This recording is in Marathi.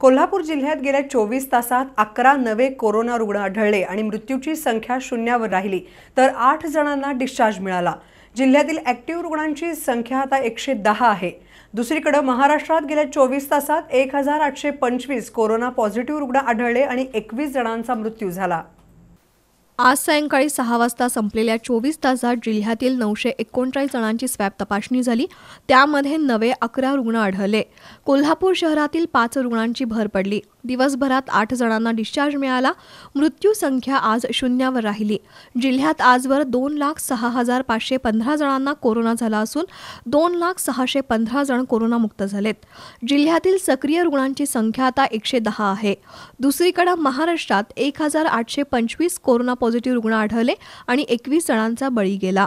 कोल्हापूर जिल्ह्यात गेल्या चोवीस तासात अकरा नवे कोरोना रुग्ण आढळले आणि मृत्यूची संख्या शून्यावर राहिली तर आठ जणांना डिस्चार्ज मिळाला जिल्ह्यातील ॲक्टिव्ह रुग्णांची संख्या आता एकशे दहा आहे दुसरीकडे महाराष्ट्रात गेल्या चोवीस तासात एक हजार आठशे पंचवीस कोरोना पॉझिटिव्ह रुग्ण आढळले आणि एकवीस जणांचा मृत्यू झाला आज सायंकाळी सहा वाजता संपलेल्या चोवीस तासात जिल्ह्यातील नऊशे एकोणचाळीस जणांची स्वॅब तपासणी झाली त्यामध्ये नवे अकरा रुग्ण आढळले कोल्हापूर शहरातील पाच रुग्णांची भर पडली दिवसभरात आठ जणांना डिस्चार्ज मिळाला मृत्यू संख्या आज शून्यावर राहिली जिल्ह्यात आजवर दोन लाख सहा हजार पाचशे पंधरा जणांना कोरोना झाला असून दोन लाख सहाशे पंधरा जण कोरोनामुक्त झालेत जिल्ह्यातील सक्रिय रुग्णांची संख्या आता एकशे दहा आहे दुसरीकडे महाराष्ट्रात एक हजार आठशे पंचवीस कोरोना पॉझिटिव्ह रुग्ण आढळले आणि एकवीस जणांचा बळी गेला